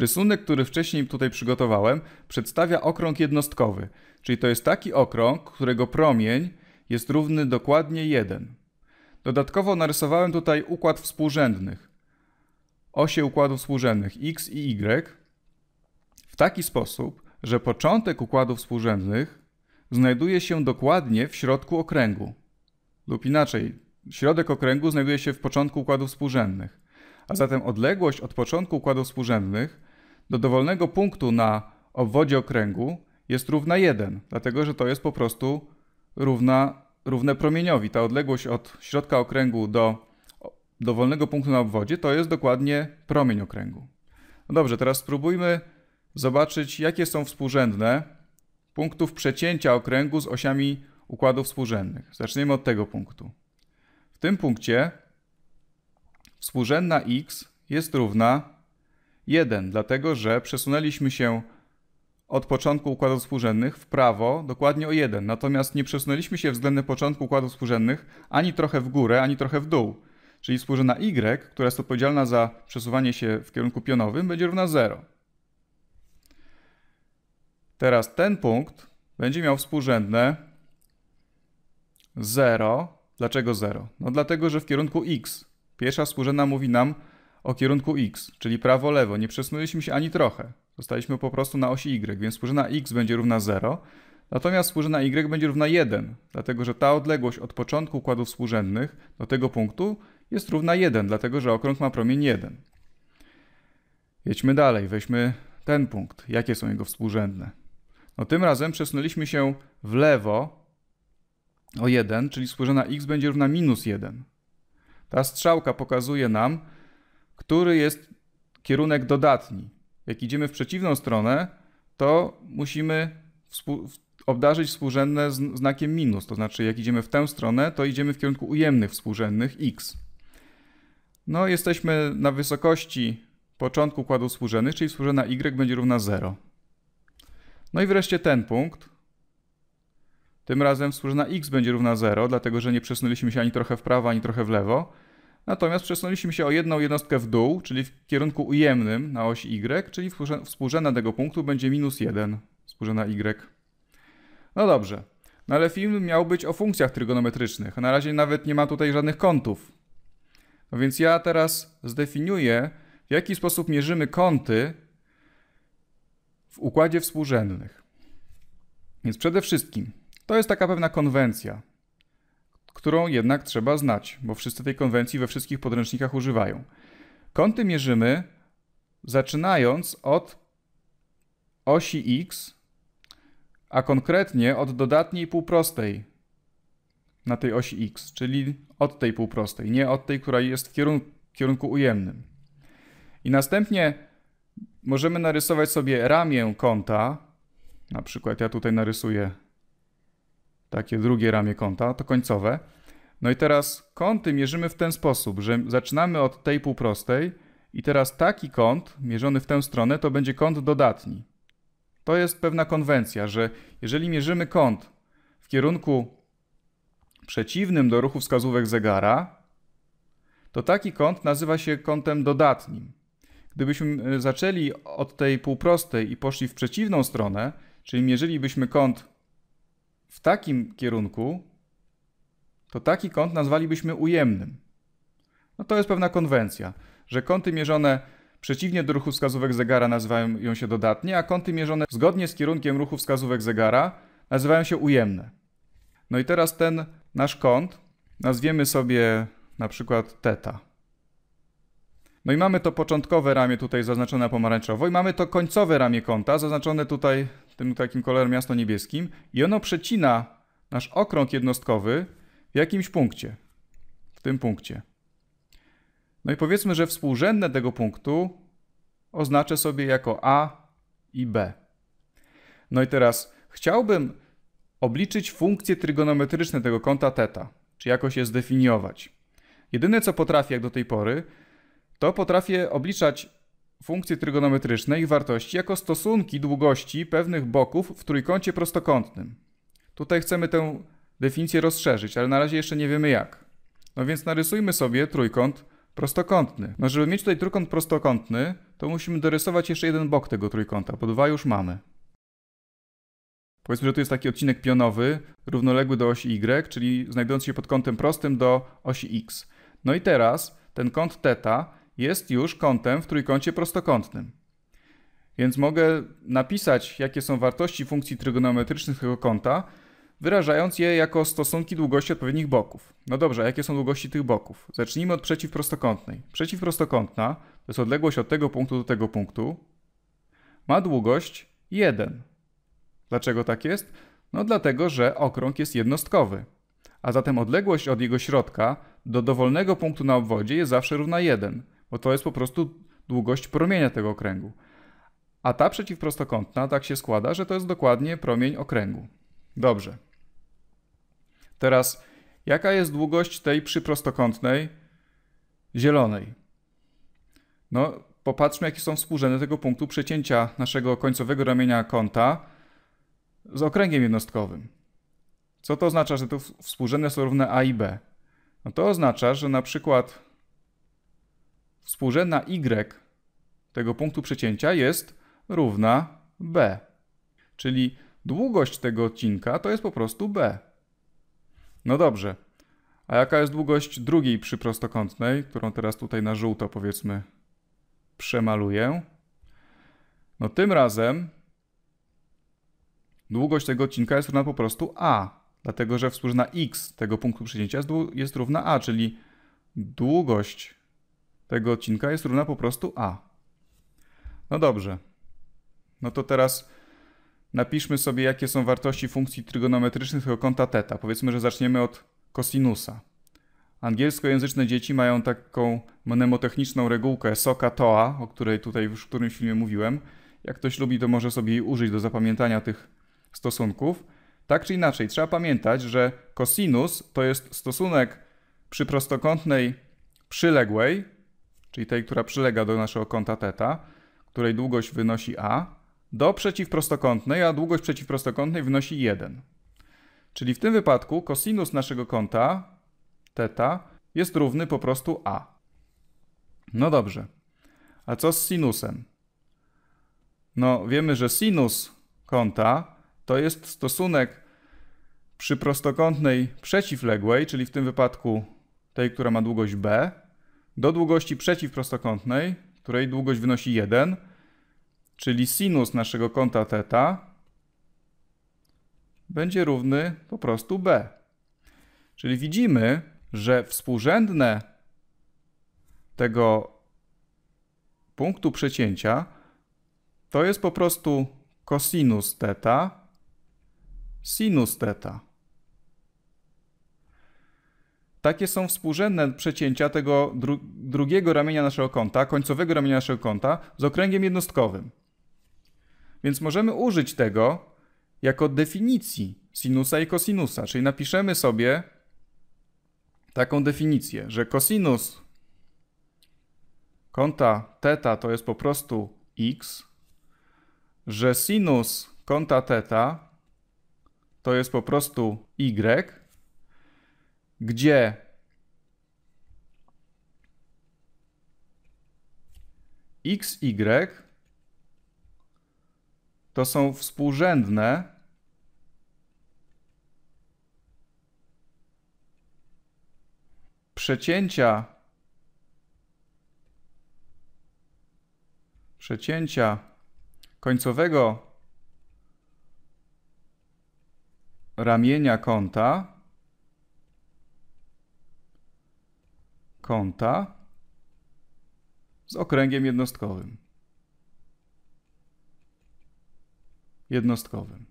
Rysunek, który wcześniej tutaj przygotowałem, przedstawia okrąg jednostkowy, czyli to jest taki okrąg, którego promień jest równy dokładnie 1. Dodatkowo narysowałem tutaj układ współrzędnych, osie układów współrzędnych x i y, w taki sposób, że początek układów współrzędnych znajduje się dokładnie w środku okręgu. Lub inaczej, środek okręgu znajduje się w początku układów współrzędnych, a zatem odległość od początku układów współrzędnych do dowolnego punktu na obwodzie okręgu jest równa 1, dlatego że to jest po prostu równa, równe promieniowi. Ta odległość od środka okręgu do dowolnego punktu na obwodzie to jest dokładnie promień okręgu. No dobrze, teraz spróbujmy zobaczyć, jakie są współrzędne punktów przecięcia okręgu z osiami układów współrzędnych. Zaczniemy od tego punktu. W tym punkcie współrzędna x jest równa jeden, dlatego że przesunęliśmy się od początku układów współrzędnych w prawo dokładnie o 1, natomiast nie przesunęliśmy się względem początku układów współrzędnych ani trochę w górę, ani trochę w dół. Czyli współrzędna y, która jest odpowiedzialna za przesuwanie się w kierunku pionowym, będzie równa 0. Teraz ten punkt będzie miał współrzędne 0. Dlaczego 0? No dlatego, że w kierunku x. Pierwsza współrzędna mówi nam, o kierunku x, czyli prawo-lewo. Nie przesunęliśmy się ani trochę. Zostaliśmy po prostu na osi y, więc współrzędna x będzie równa 0, natomiast współrzędna y będzie równa 1, dlatego że ta odległość od początku układów współrzędnych do tego punktu jest równa 1, dlatego że okrąg ma promień 1. Jedźmy dalej, weźmy ten punkt. Jakie są jego współrzędne? No tym razem przesunęliśmy się w lewo o 1, czyli współrzędna x będzie równa minus 1. Ta strzałka pokazuje nam, który jest kierunek dodatni. Jak idziemy w przeciwną stronę, to musimy obdarzyć współrzędne znakiem minus. To znaczy, jak idziemy w tę stronę, to idziemy w kierunku ujemnych współrzędnych x. No, jesteśmy na wysokości początku układu współrzędnych, czyli współrzędna y będzie równa 0. No i wreszcie ten punkt. Tym razem współrzędna x będzie równa 0, dlatego że nie przesunęliśmy się ani trochę w prawo, ani trochę w lewo. Natomiast przesunęliśmy się o jedną jednostkę w dół, czyli w kierunku ujemnym na osi Y, czyli współrzędna tego punktu będzie minus 1, współrzędna Y. No dobrze, no ale film miał być o funkcjach trygonometrycznych, na razie nawet nie ma tutaj żadnych kątów. No więc ja teraz zdefiniuję, w jaki sposób mierzymy kąty w układzie współrzędnych. Więc przede wszystkim, to jest taka pewna konwencja którą jednak trzeba znać, bo wszyscy tej konwencji we wszystkich podręcznikach używają. Kąty mierzymy zaczynając od osi x, a konkretnie od dodatniej półprostej na tej osi x, czyli od tej półprostej, nie od tej, która jest w kierunku, w kierunku ujemnym. I następnie możemy narysować sobie ramię kąta. Na przykład ja tutaj narysuję takie drugie ramię kąta, to końcowe. No i teraz kąty mierzymy w ten sposób, że zaczynamy od tej półprostej i teraz taki kąt mierzony w tę stronę to będzie kąt dodatni. To jest pewna konwencja, że jeżeli mierzymy kąt w kierunku przeciwnym do ruchu wskazówek zegara, to taki kąt nazywa się kątem dodatnim. Gdybyśmy e, zaczęli od tej półprostej i poszli w przeciwną stronę, czyli mierzylibyśmy kąt w takim kierunku, to taki kąt nazwalibyśmy ujemnym. No to jest pewna konwencja, że kąty mierzone przeciwnie do ruchu wskazówek zegara nazywają się dodatnie, a kąty mierzone zgodnie z kierunkiem ruchu wskazówek zegara nazywają się ujemne. No i teraz ten nasz kąt nazwiemy sobie na przykład teta. No i mamy to początkowe ramię tutaj zaznaczone pomarańczowo i mamy to końcowe ramię kąta zaznaczone tutaj tym takim kolorem jasno-niebieskim i ono przecina nasz okrąg jednostkowy w jakimś punkcie, w tym punkcie. No i powiedzmy, że współrzędne tego punktu oznaczę sobie jako A i B. No i teraz chciałbym obliczyć funkcje trygonometryczne tego kąta θ, czy jakoś je zdefiniować. Jedyne co potrafię jak do tej pory, to potrafię obliczać funkcje trygonometryczne, ich wartości, jako stosunki długości pewnych boków w trójkącie prostokątnym. Tutaj chcemy tę definicję rozszerzyć, ale na razie jeszcze nie wiemy jak. No więc narysujmy sobie trójkąt prostokątny. No żeby mieć tutaj trójkąt prostokątny, to musimy dorysować jeszcze jeden bok tego trójkąta, bo dwa już mamy. Powiedzmy, że tu jest taki odcinek pionowy, równoległy do osi y, czyli znajdujący się pod kątem prostym do osi x. No i teraz ten kąt teta jest już kątem w trójkącie prostokątnym. Więc mogę napisać, jakie są wartości funkcji trygonometrycznych tego kąta, wyrażając je jako stosunki długości odpowiednich boków. No dobrze, jakie są długości tych boków? Zacznijmy od przeciwprostokątnej. Przeciwprostokątna, to jest odległość od tego punktu do tego punktu, ma długość 1. Dlaczego tak jest? No dlatego, że okrąg jest jednostkowy, a zatem odległość od jego środka do dowolnego punktu na obwodzie jest zawsze równa 1 bo to jest po prostu długość promienia tego okręgu. A ta przeciwprostokątna tak się składa, że to jest dokładnie promień okręgu. Dobrze. Teraz, jaka jest długość tej przyprostokątnej zielonej? No, popatrzmy, jakie są współrzędy tego punktu przecięcia naszego końcowego ramienia kąta z okręgiem jednostkowym. Co to oznacza, że tu współrzędne są równe a i b? No to oznacza, że na przykład współrzędna y tego punktu przecięcia jest równa b. Czyli długość tego odcinka to jest po prostu b. No dobrze. A jaka jest długość drugiej przyprostokątnej, którą teraz tutaj na żółto powiedzmy przemaluję? No tym razem długość tego odcinka jest równa po prostu a, dlatego że współrzędna x tego punktu przecięcia jest, jest równa a, czyli długość tego odcinka jest równa po prostu a. No dobrze. No to teraz napiszmy sobie, jakie są wartości funkcji trygonometrycznych tego kąta teta. Powiedzmy, że zaczniemy od kosinusa. Angielskojęzyczne dzieci mają taką mnemotechniczną regułkę soka toa, o której tutaj już w którymś filmie mówiłem. Jak ktoś lubi, to może sobie jej użyć do zapamiętania tych stosunków. Tak czy inaczej, trzeba pamiętać, że kosinus to jest stosunek przy prostokątnej przyległej czyli tej, która przylega do naszego kąta θ, której długość wynosi a, do przeciwprostokątnej, a długość przeciwprostokątnej wynosi 1. Czyli w tym wypadku kosinus naszego kąta θ jest równy po prostu a. No dobrze. A co z sinusem? No wiemy, że sinus kąta to jest stosunek przy prostokątnej przeciwległej, czyli w tym wypadku tej, która ma długość b, do długości przeciwprostokątnej, której długość wynosi 1, czyli sinus naszego kąta teta, będzie równy po prostu b. Czyli widzimy, że współrzędne tego punktu przecięcia to jest po prostu cosinus teta, sinus teta. Takie są współrzędne przecięcia tego dru drugiego ramienia naszego kąta, końcowego ramienia naszego kąta, z okręgiem jednostkowym. Więc możemy użyć tego jako definicji sinusa i kosinusa, czyli napiszemy sobie taką definicję, że kosinus kąta θ to jest po prostu x, że sinus kąta θ to jest po prostu y, gdzie x, y to są współrzędne przecięcia przecięcia końcowego ramienia kąta kąta z okręgiem jednostkowym. Jednostkowym.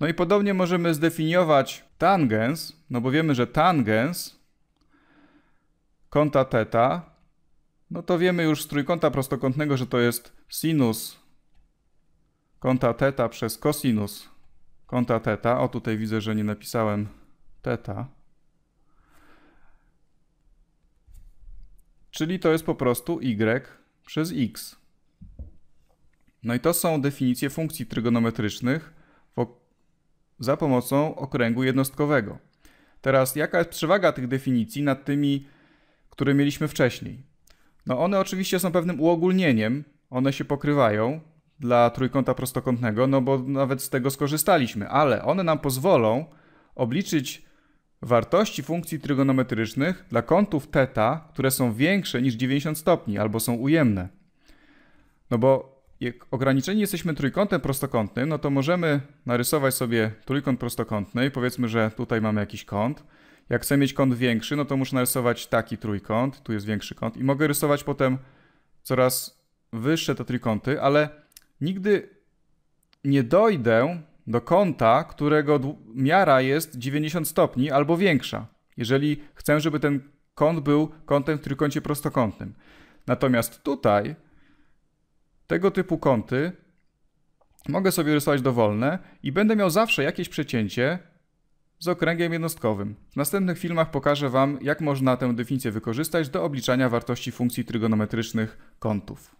No i podobnie możemy zdefiniować tangens, no bo wiemy, że tangens kąta θ, no to wiemy już z trójkąta prostokątnego, że to jest sinus kąta θ przez kosinus kąta teta. O, tutaj widzę, że nie napisałem teta. Czyli to jest po prostu y przez x. No i to są definicje funkcji trygonometrycznych za pomocą okręgu jednostkowego. Teraz jaka jest przewaga tych definicji nad tymi, które mieliśmy wcześniej? No one oczywiście są pewnym uogólnieniem, one się pokrywają, dla trójkąta prostokątnego, no bo nawet z tego skorzystaliśmy, ale one nam pozwolą obliczyć wartości funkcji trygonometrycznych dla kątów θ, które są większe niż 90 stopni albo są ujemne. No bo jak ograniczeni jesteśmy trójkątem prostokątnym, no to możemy narysować sobie trójkąt prostokątny i powiedzmy, że tutaj mamy jakiś kąt. Jak chcę mieć kąt większy, no to muszę narysować taki trójkąt, tu jest większy kąt i mogę rysować potem coraz wyższe te trójkąty, ale Nigdy nie dojdę do kąta, którego miara jest 90 stopni albo większa, jeżeli chcę, żeby ten kąt był kątem w trójkącie prostokątnym. Natomiast tutaj tego typu kąty mogę sobie rysować dowolne i będę miał zawsze jakieś przecięcie z okręgiem jednostkowym. W następnych filmach pokażę Wam, jak można tę definicję wykorzystać do obliczania wartości funkcji trygonometrycznych kątów.